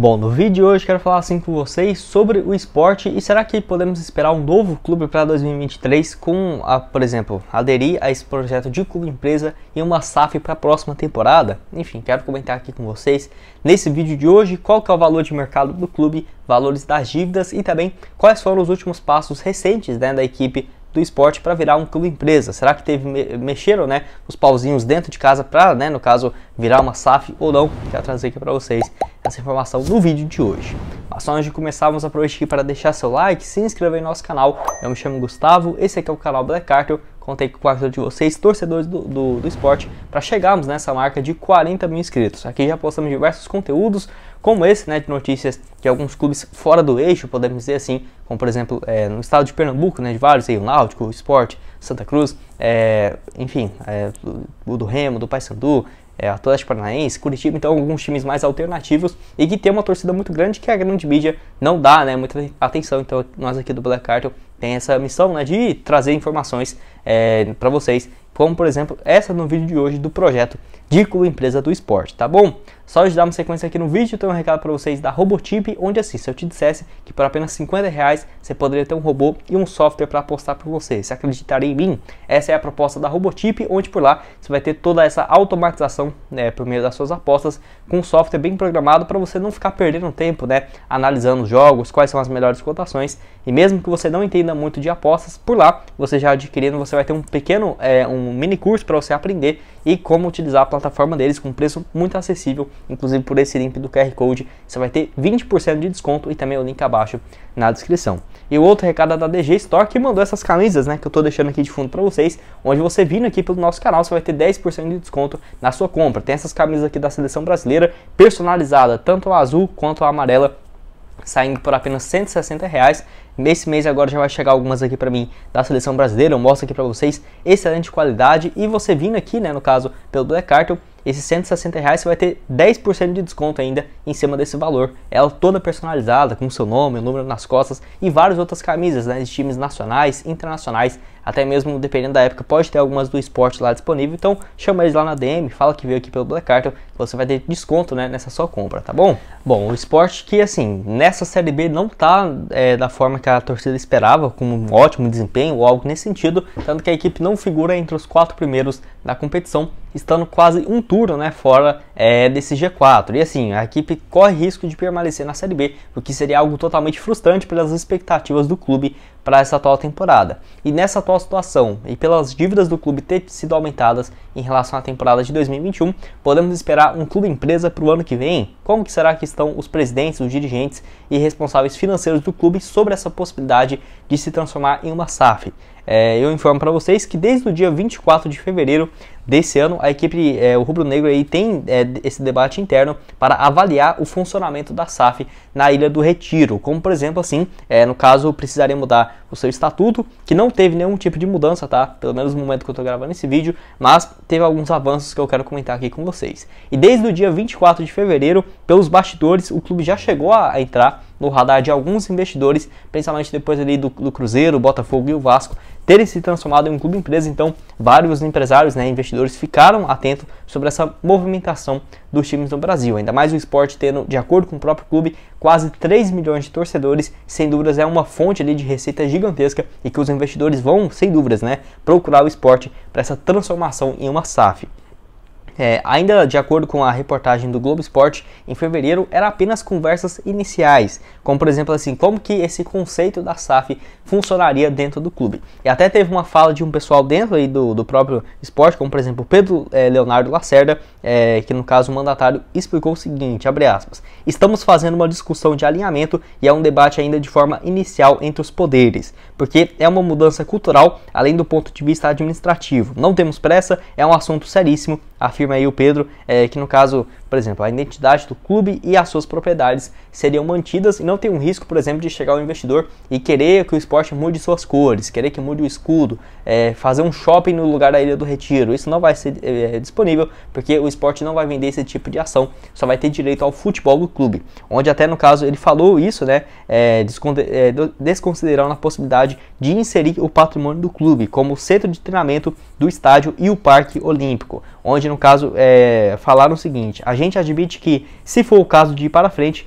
Bom, no vídeo de hoje quero falar assim com vocês sobre o esporte e será que podemos esperar um novo clube para 2023 com, a, por exemplo, aderir a esse projeto de clube empresa e uma SAF para a próxima temporada? Enfim, quero comentar aqui com vocês nesse vídeo de hoje qual que é o valor de mercado do clube, valores das dívidas e também quais foram os últimos passos recentes né, da equipe do esporte para virar um clube empresa? Será que teve mexeram, né, os pauzinhos dentro de casa para, né, no caso, virar uma SAF ou não? Quero trazer aqui para vocês essa informação no vídeo de hoje. Mas só antes de começarmos aproveite aqui para deixar seu like, se inscrever em nosso canal. Eu me chamo Gustavo, esse aqui é o canal Black Carter. Contei com a ajuda de vocês, torcedores do, do, do esporte, para chegarmos nessa marca de 40 mil inscritos. Aqui já postamos diversos conteúdos como esse, né, de notícias de alguns clubes fora do eixo, podemos dizer assim, como por exemplo é, no estado de Pernambuco, né, de vários, aí, o Náutico, o Sport, Santa Cruz, é, enfim, é, o do Remo, do Paysandu, é, Atlético Paranaense, Curitiba, então alguns times mais alternativos e que tem uma torcida muito grande que a grande mídia não dá né, muita atenção. Então nós aqui do Black Cartel tem essa missão né, de trazer informações é, para vocês como por exemplo essa no vídeo de hoje do projeto Dículo Empresa do Esporte, tá bom? Só de dar uma sequência aqui no vídeo, eu tenho um recado para vocês da Robotip, onde assim, se eu te dissesse que por apenas 50 reais você poderia ter um robô e um software para apostar por você, Se acreditarem em mim? Essa é a proposta da Robotip, onde por lá você vai ter toda essa automatização né, por meio das suas apostas, com um software bem programado para você não ficar perdendo tempo, né, analisando os jogos, quais são as melhores cotações, e mesmo que você não entenda muito de apostas, por lá você já adquirindo, você vai ter um pequeno, é, um um mini curso para você aprender e como utilizar a plataforma deles com preço muito acessível, inclusive por esse link do QR Code, você vai ter 20% de desconto e também o link abaixo na descrição. E o outro recado é da DG Store que mandou essas camisas, né, que eu estou deixando aqui de fundo para vocês, onde você vindo aqui pelo nosso canal, você vai ter 10% de desconto na sua compra. Tem essas camisas aqui da seleção brasileira personalizada, tanto a azul quanto a amarela, saindo por apenas 160 reais Nesse mês agora já vai chegar algumas aqui para mim da seleção brasileira, eu mostro aqui para vocês, excelente qualidade. E você vindo aqui, né, no caso, pelo Black Cartel, esses 160 reais você vai ter 10% de desconto ainda em cima desse valor. Ela toda personalizada, com seu nome, o número nas costas e várias outras camisas né, de times nacionais, internacionais, até mesmo dependendo da época, pode ter algumas do esporte lá disponível. Então chama eles lá na DM, fala que veio aqui pelo Black Cartel, você vai ter desconto né, nessa sua compra, tá bom? Bom, o esporte que assim, nessa Série B não tá é, da forma que a torcida esperava, com um ótimo desempenho ou algo nesse sentido, tanto que a equipe não figura entre os quatro primeiros da competição, estando quase um turno né, fora é, desse G4. E assim, a equipe corre risco de permanecer na Série B, o que seria algo totalmente frustrante pelas expectativas do clube para essa atual temporada. E nessa atual situação, e pelas dívidas do clube ter sido aumentadas em relação à temporada de 2021, podemos esperar um clube empresa para o ano que vem? Como que será que estão os presidentes, os dirigentes e responsáveis financeiros do clube sobre essa possibilidade de se transformar em uma SAF? é, eu informo para vocês que desde o dia 24 de fevereiro desse ano, a equipe, é, o Rubro Negro aí tem é, esse debate interno para avaliar o funcionamento da SAF na Ilha do Retiro. Como, por exemplo, assim, é, no caso, precisaria mudar o seu estatuto, que não teve nenhum tipo de mudança, tá? Pelo menos no momento que eu estou gravando esse vídeo, mas teve alguns avanços que eu quero comentar aqui com vocês. E desde o dia 24 de fevereiro, pelos bastidores, o clube já chegou a, a entrar no radar de alguns investidores, principalmente depois ali do, do Cruzeiro, Botafogo e o Vasco terem se transformado em um clube empresa. Então, vários empresários, né, investidores ficaram atentos sobre essa movimentação dos times no Brasil. Ainda mais o esporte tendo, de acordo com o próprio clube, quase 3 milhões de torcedores, sem dúvidas é uma fonte ali de receita gigantesca e que os investidores vão, sem dúvidas, né, procurar o esporte para essa transformação em uma SAF. É, ainda de acordo com a reportagem do Globo Esporte, em fevereiro era apenas conversas iniciais, como por exemplo assim, como que esse conceito da SAF funcionaria dentro do clube. E até teve uma fala de um pessoal dentro aí do, do próprio esporte, como por exemplo Pedro é, Leonardo Lacerda, é, que no caso o mandatário explicou o seguinte, abre aspas, estamos fazendo uma discussão de alinhamento e é um debate ainda de forma inicial entre os poderes, porque é uma mudança cultural além do ponto de vista administrativo. Não temos pressa, é um assunto seríssimo, afirma afirma aí o Pedro é, que no caso, por exemplo, a identidade do clube e as suas propriedades seriam mantidas e não tem um risco, por exemplo, de chegar o investidor e querer que o esporte mude suas cores, querer que mude o escudo, é, fazer um shopping no lugar da Ilha do Retiro. Isso não vai ser é, disponível porque o esporte não vai vender esse tipo de ação, só vai ter direito ao futebol do clube. Onde até no caso ele falou isso, né, é, é, desconsiderando a possibilidade de inserir o patrimônio do clube como centro de treinamento do estádio e o parque olímpico, onde no caso caso, é, falaram o seguinte: a gente admite que, se for o caso de ir para frente,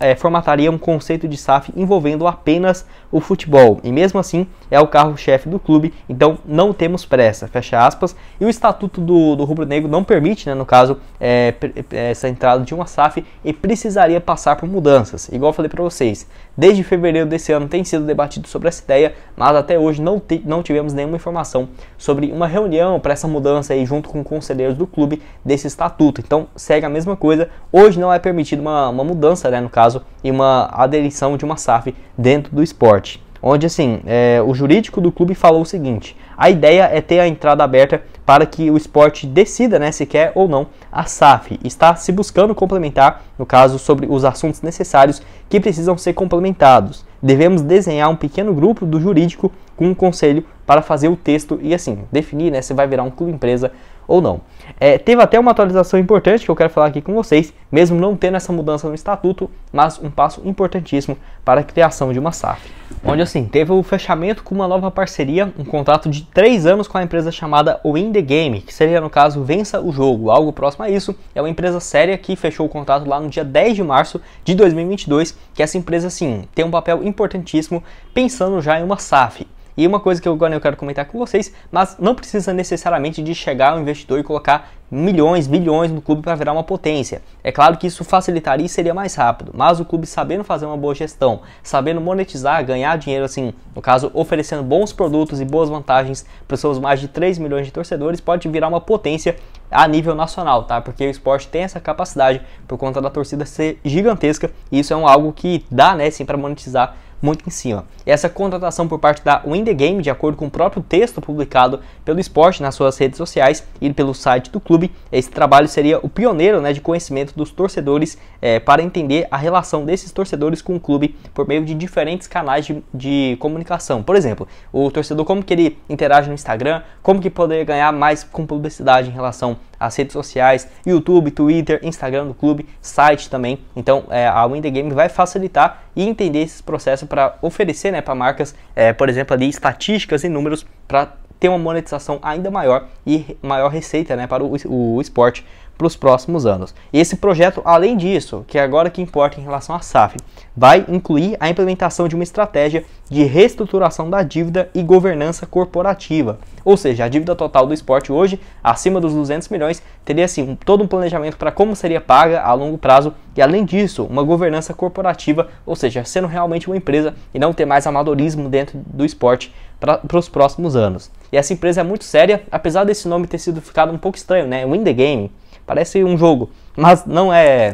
é, formataria um conceito de SAF envolvendo apenas o futebol. E mesmo assim, é o carro-chefe do clube, então não temos pressa, fecha aspas. E o estatuto do, do rubro-negro não permite, né, no caso, é, é essa entrada de uma SAF e precisaria passar por mudanças. Igual eu falei para vocês, desde fevereiro desse ano tem sido debatido sobre essa ideia, mas até hoje não, não tivemos nenhuma informação sobre uma reunião para essa mudança aí junto com conselheiros do clube desse estatuto. Então segue a mesma coisa, hoje não é permitido uma, uma mudança, né? no caso, e uma aderição de uma SAF dentro do esporte. Onde, assim, é, o jurídico do clube falou o seguinte: a ideia é ter a entrada aberta para que o esporte decida né, se quer ou não a SAF. Está se buscando complementar, no caso, sobre os assuntos necessários que precisam ser complementados. Devemos desenhar um pequeno grupo do jurídico com um conselho para fazer o texto e, assim, definir né, se vai virar um clube empresa ou não. É, teve até uma atualização importante que eu quero falar aqui com vocês, mesmo não tendo essa mudança no estatuto, mas um passo importantíssimo para a criação de uma SAF. Onde assim, teve o fechamento com uma nova parceria, um contrato de 3 anos com a empresa chamada Win The Game, que seria no caso Vença o Jogo, algo próximo a isso. É uma empresa séria que fechou o contrato lá no dia 10 de março de 2022, que essa empresa assim, tem um papel importantíssimo pensando já em uma SAF. E uma coisa que agora eu quero comentar com vocês, mas não precisa necessariamente de chegar ao investidor e colocar milhões, bilhões no clube para virar uma potência. É claro que isso facilitaria e seria mais rápido, mas o clube sabendo fazer uma boa gestão, sabendo monetizar, ganhar dinheiro assim, no caso oferecendo bons produtos e boas vantagens para os seus mais de 3 milhões de torcedores, pode virar uma potência a nível nacional, tá? Porque o esporte tem essa capacidade por conta da torcida ser gigantesca e isso é um algo que dá, né, sim, para monetizar muito em cima. E essa contratação por parte da Win The Game, de acordo com o próprio texto publicado pelo esporte nas suas redes sociais e pelo site do clube, esse trabalho seria o pioneiro né, de conhecimento dos torcedores é, para entender a relação desses torcedores com o clube por meio de diferentes canais de, de comunicação. Por exemplo, o torcedor como que ele interage no Instagram, como que poderia ganhar mais com publicidade em relação as redes sociais, YouTube, Twitter, Instagram do clube, site também. Então é, a Win the Game vai facilitar e entender esse processo para oferecer né, para marcas, é, por exemplo, ali, estatísticas e números para ter uma monetização ainda maior e maior receita né, para o, o esporte para os próximos anos. E esse projeto, além disso, que é agora que importa em relação à SAF, vai incluir a implementação de uma estratégia de reestruturação da dívida e governança corporativa. Ou seja, a dívida total do esporte hoje, acima dos 200 milhões, teria assim, um, todo um planejamento para como seria paga a longo prazo e, além disso, uma governança corporativa, ou seja, sendo realmente uma empresa e não ter mais amadorismo dentro do esporte para os próximos anos. E essa empresa é muito séria, apesar desse nome ter sido ficado um pouco estranho, né? Win the Game parece um jogo, mas não é,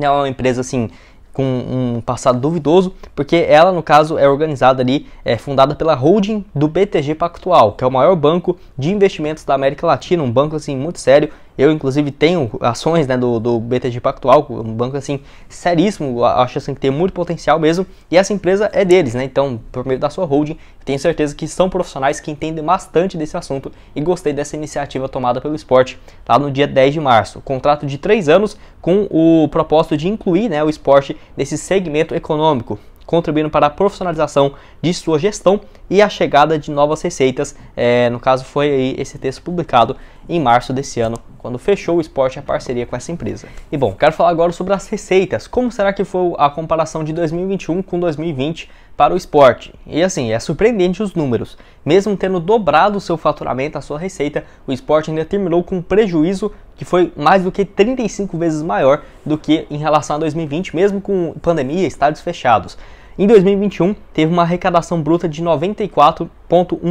é uma empresa assim com um passado duvidoso, porque ela, no caso, é organizada ali, é fundada pela holding do BTG Pactual, que é o maior banco de investimentos da América Latina, um banco assim muito sério eu, inclusive, tenho ações né, do, do BTG Pactual, um banco assim seríssimo, acho assim que tem muito potencial mesmo, e essa empresa é deles, né? Então, por meio da sua holding, tenho certeza que são profissionais que entendem bastante desse assunto e gostei dessa iniciativa tomada pelo esporte lá no dia 10 de março. Contrato de três anos com o propósito de incluir né, o esporte nesse segmento econômico contribuindo para a profissionalização de sua gestão e a chegada de novas receitas. É, no caso, foi esse texto publicado em março desse ano quando fechou o esporte a parceria com essa empresa. E bom, quero falar agora sobre as receitas. Como será que foi a comparação de 2021 com 2020 para o esporte? E assim, é surpreendente os números. Mesmo tendo dobrado o seu faturamento, a sua receita, o esporte ainda terminou com um prejuízo que foi mais do que 35 vezes maior do que em relação a 2020, mesmo com pandemia e estádios fechados. Em 2021, teve uma arrecadação bruta de 94,1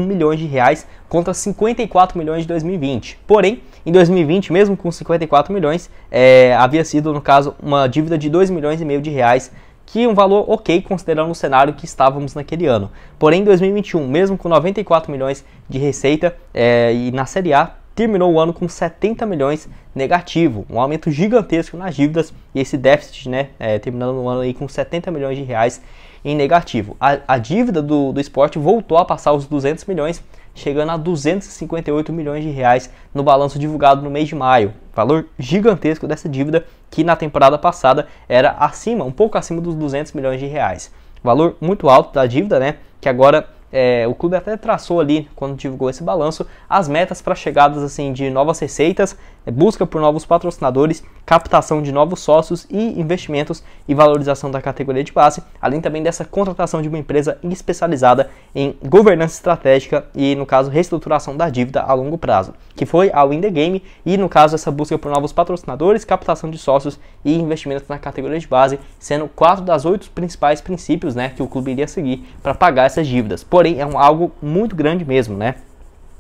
milhões de reais contra 54 milhões de 2020. Porém, em 2020, mesmo com 54 milhões, é, havia sido, no caso, uma dívida de 2 milhões e meio de reais que um valor ok considerando o cenário que estávamos naquele ano. Porém, em 2021, mesmo com 94 milhões de receita é, e na Série A, terminou o ano com 70 milhões negativo, um aumento gigantesco nas dívidas e esse déficit, né, é, terminando o ano aí com 70 milhões de reais em negativo. A, a dívida do, do esporte voltou a passar os 200 milhões chegando a 258 milhões de reais no balanço divulgado no mês de maio. Valor gigantesco dessa dívida que na temporada passada era acima, um pouco acima dos 200 milhões de reais. Valor muito alto da dívida, né? Que agora é, o clube até traçou ali, quando divulgou esse balanço, as metas para chegadas assim de novas receitas, é, busca por novos patrocinadores captação de novos sócios e investimentos e valorização da categoria de base, além também dessa contratação de uma empresa especializada em governança estratégica e, no caso, reestruturação da dívida a longo prazo, que foi a Wind Game e, no caso, essa busca por novos patrocinadores, captação de sócios e investimentos na categoria de base, sendo quatro das oito principais princípios né, que o clube iria seguir para pagar essas dívidas. Porém, é um, algo muito grande mesmo, né?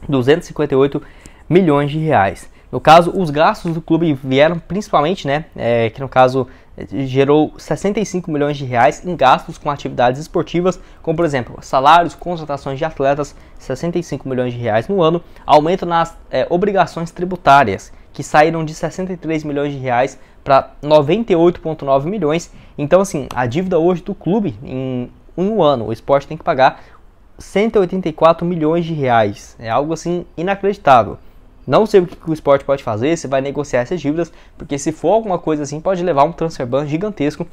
258 milhões de reais. No caso, os gastos do clube vieram principalmente, né, é, que no caso é, gerou 65 milhões de reais em gastos com atividades esportivas, como por exemplo salários, contratações de atletas, 65 milhões de reais no ano, aumento nas é, obrigações tributárias, que saíram de 63 milhões de reais para 98,9 milhões. Então, assim, a dívida hoje do clube em um ano, o esporte tem que pagar 184 milhões de reais. É algo assim inacreditável. Não sei o que o esporte pode fazer, se vai negociar essas dívidas, porque se for alguma coisa assim, pode levar um transfer ban gigantesco,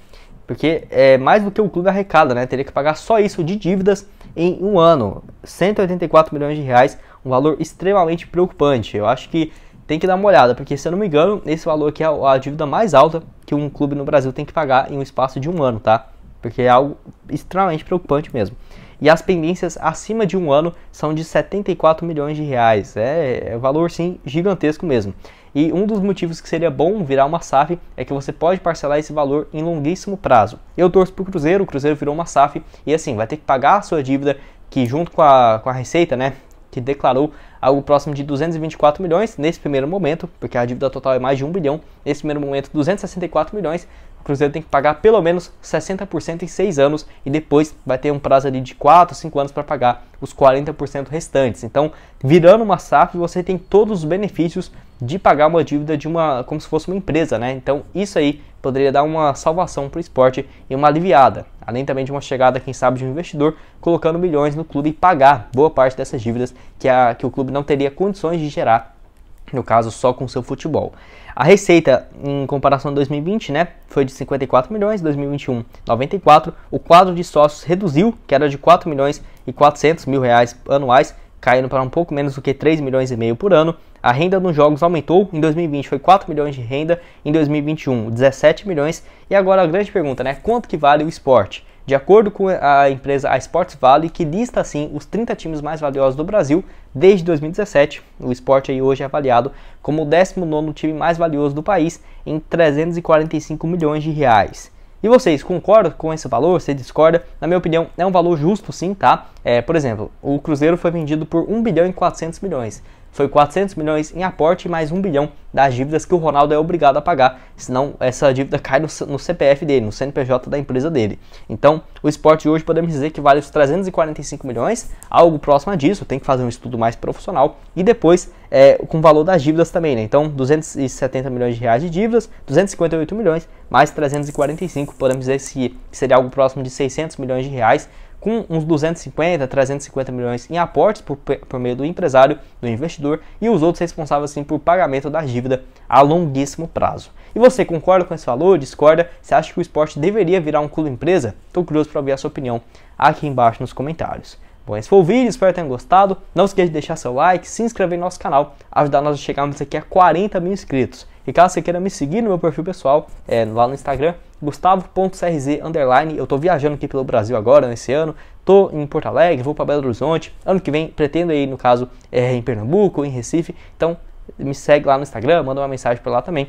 porque é mais do que o clube arrecada, né? Teria que pagar só isso de dívidas em um ano, 184 milhões de reais, um valor extremamente preocupante. Eu acho que tem que dar uma olhada, porque se eu não me engano, esse valor aqui é a dívida mais alta que um clube no Brasil tem que pagar em um espaço de um ano, tá? Porque é algo extremamente preocupante mesmo e as pendências acima de um ano são de 74 milhões de reais. É, é valor sim gigantesco mesmo. E um dos motivos que seria bom virar uma SAF é que você pode parcelar esse valor em longuíssimo prazo. Eu torço para o Cruzeiro, o Cruzeiro virou uma SAF e assim vai ter que pagar a sua dívida que junto com a, com a Receita, né, que declarou algo próximo de 224 milhões nesse primeiro momento, porque a dívida total é mais de 1 bilhão, nesse primeiro momento 264 milhões, Cruzeiro tem que pagar pelo menos 60% em 6 anos e depois vai ter um prazo ali de 4, 5 anos para pagar os 40% restantes. Então, virando uma SAF, você tem todos os benefícios de pagar uma dívida de uma como se fosse uma empresa, né? Então, isso aí poderia dar uma salvação para o esporte e uma aliviada, além também de uma chegada, quem sabe, de um investidor colocando milhões no clube e pagar boa parte dessas dívidas que, a, que o clube não teria condições de gerar no caso só com seu futebol. A receita em comparação a 2020, né, foi de 54 milhões, 2021 94. O quadro de sócios reduziu, que era de 4 milhões e 400 mil reais anuais, caindo para um pouco menos do que 3 milhões e meio por ano. A renda nos jogos aumentou, em 2020 foi 4 milhões de renda, em 2021 17 milhões. E agora a grande pergunta, né, quanto que vale o esporte? De acordo com a empresa a Sports Valley, que lista assim os 30 times mais valiosos do Brasil desde 2017, o esporte aí hoje é avaliado como o 19 time mais valioso do país em 345 milhões de reais. E vocês concordam com esse valor? Você discorda? Na minha opinião, é um valor justo sim, tá? É, por exemplo, o Cruzeiro foi vendido por 1 bilhão e 400 milhões foi 400 milhões em aporte e mais 1 bilhão das dívidas que o Ronaldo é obrigado a pagar, senão essa dívida cai no, no CPF dele, no CNPJ da empresa dele. Então, o esporte hoje podemos dizer que vale os 345 milhões, algo próximo disso, tem que fazer um estudo mais profissional e depois é, com o valor das dívidas também, né? Então, 270 milhões de reais de dívidas, 258 milhões mais 345, podemos dizer que seria algo próximo de 600 milhões de reais com uns 250, 350 milhões em aportes por, por meio do empresário, do investidor e os outros responsáveis assim, por pagamento da dívida a longuíssimo prazo. E você concorda com esse valor? Discorda? Você acha que o esporte deveria virar um clube empresa? Estou curioso para ver a sua opinião aqui embaixo nos comentários. Bom, esse foi o vídeo, espero que tenham gostado. Não esqueça de deixar seu like, se inscrever no nosso canal, ajudar nós a chegarmos aqui a 40 mil inscritos. E caso você queira me seguir no meu perfil pessoal, é, lá no Instagram, gustavo.crz, underline, eu tô viajando aqui pelo Brasil agora, nesse ano, tô em Porto Alegre, vou para Belo Horizonte, ano que vem pretendo ir, no caso, é, em Pernambuco, em Recife, então me segue lá no Instagram, manda uma mensagem por lá também.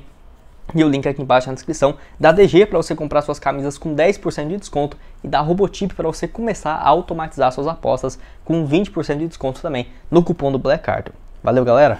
E o link aqui embaixo na descrição da DG para você comprar suas camisas com 10% de desconto e da Robotip para você começar a automatizar suas apostas com 20% de desconto também no cupom do Black Card. Valeu, galera!